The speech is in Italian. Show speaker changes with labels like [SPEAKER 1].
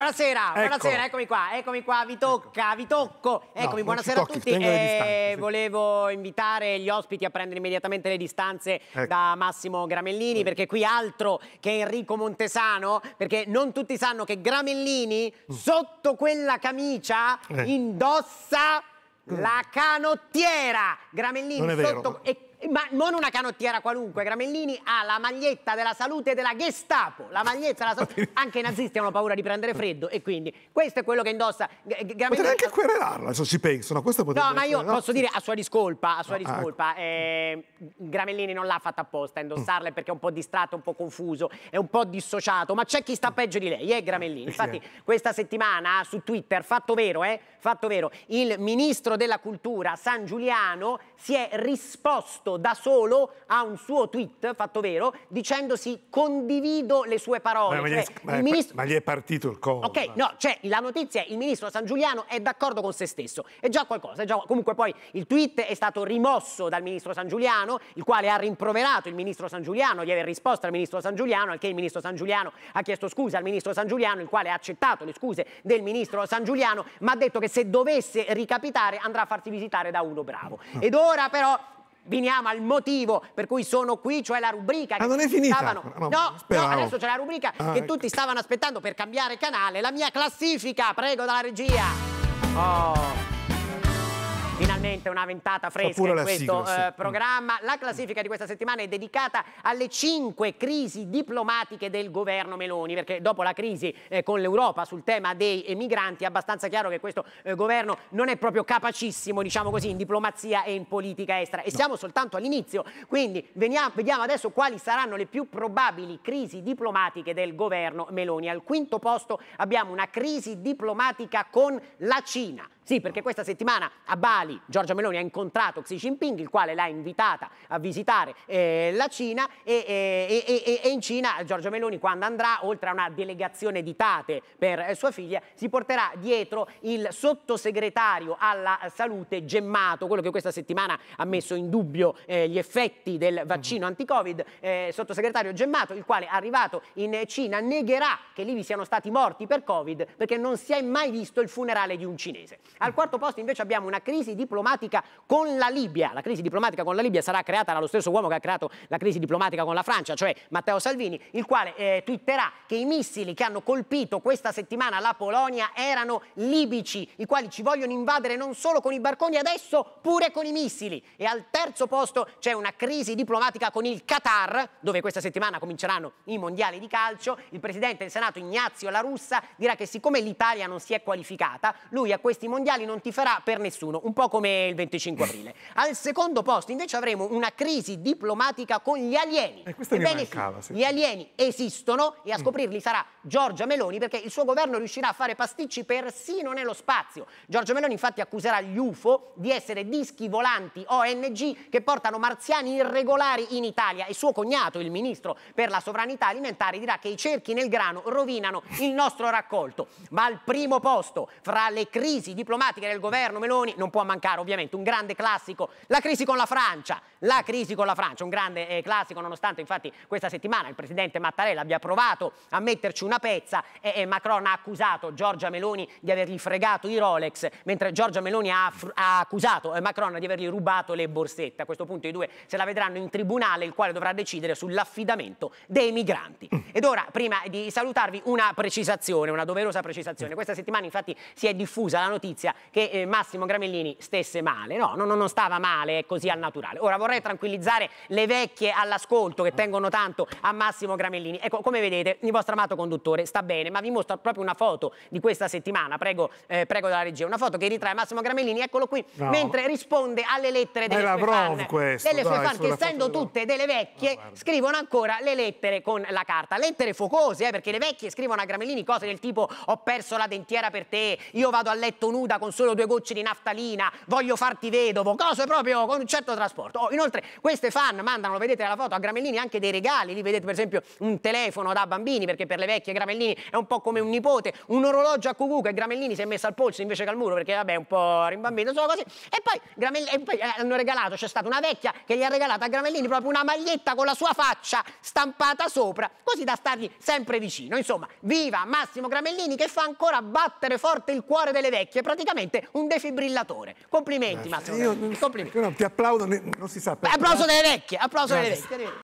[SPEAKER 1] Buonasera, Eccolo. buonasera, eccomi qua, eccomi qua, vi ecco. tocca, vi tocco. Eccomi, no, buonasera tocchi, a tutti. Eh, volevo invitare gli ospiti a prendere immediatamente le distanze ecco. da Massimo Gramellini, perché qui altro che Enrico Montesano, perché non tutti sanno che Gramellini mm. sotto quella camicia eh. indossa mm. la canottiera. Gramellini sotto... E ma non una canottiera qualunque, Gramellini ha la maglietta della salute della Gestapo, la maglietta della salute, anche i nazisti hanno paura di prendere freddo e quindi questo è quello che indossa Gramellini. Potete anche querelarla, se ci pensano, questo potrebbe No, ma io essere, posso no? dire a sua discolpa, a sua no, ah, ecco. discolpa, ecco. eh, Gramellini non l'ha fatta apposta a indossarle mm. perché è un po' distratto, un po' confuso, è un po' dissociato, ma c'è chi sta peggio di lei, eh Gramellini. Infatti sì. questa settimana su Twitter, fatto vero, eh, fatto vero, il ministro della cultura San Giuliano si è risposto da solo a un suo tweet, fatto vero, dicendosi condivido le sue parole. Ma, cioè, ma, gli, è, cioè, ministro... ma gli, è, partito il colpo. Ok, no, cioè la notizia è il ministro San Giuliano è d'accordo con se stesso. È già qualcosa. È già... Comunque poi il tweet è stato rimosso dal ministro San Giuliano, il quale ha rimproverato il ministro San Giuliano di aver risposto al ministro San Giuliano, al che il ministro San Giuliano ha chiesto scusa al ministro San Giuliano, il quale ha accettato le scuse del ministro San Giuliano, ma ha detto che se dovesse ricapitare andrà a farsi visitare da uno bravo. Ah. Ed ora però Veniamo al motivo per cui sono qui, cioè la rubrica ah, che ah, non è finita. Stavano... No, no, no, adesso c'è la rubrica ah, che ecco. tutti stavano aspettando per cambiare canale. La mia classifica, prego dalla regia. Oh naturalmente una ventata fresca in questo sigla, eh, programma. La classifica di questa settimana è dedicata alle cinque crisi diplomatiche del governo Meloni, perché dopo la crisi eh, con l'Europa sul tema dei migranti è abbastanza chiaro che questo eh, governo non è proprio capacissimo, diciamo così, in diplomazia e in politica estera. E no. siamo soltanto all'inizio, quindi veniamo, vediamo adesso quali saranno le più probabili crisi diplomatiche del governo Meloni. Al quinto posto abbiamo una crisi diplomatica con la Cina. Sì, perché questa settimana a Bali Giorgia Meloni ha incontrato Xi Jinping, il quale l'ha invitata a visitare eh, la Cina eh, e, e, e, e, in Cina Giorgia Meloni quando andrà, oltre a una delegazione di tate per eh, sua figlia, si porterà dietro il sottosegretario alla salute Gemmato, quello che questa settimana ha messo in dubbio eh, gli effetti del vaccino anti-Covid, eh, sottosegretario Gemmato, il quale arrivato in Cina negherà che lì vi siano stati morti per Covid perché non si è mai visto il funerale di un cinese. Al quarto posto invece abbiamo una crisi diplomatica con la Libia. La crisi diplomatica con la Libia sarà creata dallo stesso uomo che ha creato la crisi diplomatica con la Francia, cioè Matteo Salvini, il quale eh, twitterà che i missili che hanno colpito questa settimana la Polonia erano libici, i quali ci vogliono invadere non solo con i barconi adesso, pure con i missili. E al terzo posto c'è una crisi diplomatica con il Qatar, dove questa settimana cominceranno i mondiali di calcio. Il presidente del Senato Ignazio La Russa dirà che siccome l'Italia non si è qualificata, lui a questi mondiali mondiali non farà per nessuno, un po' come il 25 aprile. Al secondo posto invece avremo una crisi diplomatica con gli alieni. E eh, Ebbene, mancava, sì. Gli alieni esistono e a mm. scoprirli mm. sarà Giorgia Meloni perché il suo governo riuscirà a fare pasticci persino nello spazio. Giorgia Meloni infatti accuserà gli UFO di essere dischi volanti ONG che portano marziani irregolari in Italia e suo cognato, il ministro per la sovranità alimentare, dirà che i cerchi nel grano rovinano il nostro raccolto. Ma al primo posto fra le crisi diplomatiche diplomatica del governo Meloni non può mancare ovviamente un grande classico, la crisi con la Francia, la crisi con la Francia, un grande eh, classico nonostante infatti questa settimana il presidente Mattarella abbia provato a metterci una pezza e, e Macron ha accusato Giorgia Meloni di avergli fregato i Rolex, mentre Giorgia Meloni ha, ha accusato eh, Macron di avergli rubato le borsette. A questo punto i due se la vedranno in tribunale, il quale dovrà decidere sull'affidamento dei migranti. Ed ora, prima di salutarvi, una precisazione, una doverosa precisazione. Questa settimana infatti si è diffusa la notizia notizia che eh, Massimo Gramellini stesse male, no, non, non stava male, è così al naturale. Ora vorrei tranquillizzare le vecchie all'ascolto che tengono tanto a Massimo Gramellini. Ecco, come vedete, il vostro amato conduttore sta bene, ma vi mostro proprio una foto di questa settimana, prego, eh, prego dalla regia, una foto che ritrae Massimo Gramellini, eccolo qui, no. mentre risponde alle lettere delle sue fan, questo, delle sue dai, fan che essendo tutte delle vecchie, no, scrivono ancora le lettere con la carta. Lettere focose, eh, perché le vecchie scrivono a Gramellini cose del tipo ho perso la dentiera per te, io vado a letto nudo nuda con solo due gocce di naftalina, voglio farti vedovo, cose proprio con un certo trasporto. Oh, inoltre queste fan mandano, vedete la foto, a Gramellini anche dei regali, lì vedete per esempio un telefono da bambini, perché per le vecchie Gramellini è un po' come un nipote, un orologio a cucù che Gramellini si è messo al polso invece che al muro, perché vabbè è un po' rimbambito, sono così. E poi, e poi eh, hanno regalato, c'è stata una vecchia che gli ha regalato a Gramellini proprio una maglietta con la sua faccia stampata sopra, così da stargli sempre vicino. Insomma, viva Massimo Gramellini che fa ancora battere forte il cuore delle vecchie, praticamente un defibrillatore. Complimenti, Massimo. Io non, complimenti. non ti applaudo, non si sa perché. Applauso delle vecchie, applauso Grazie. delle vecchie.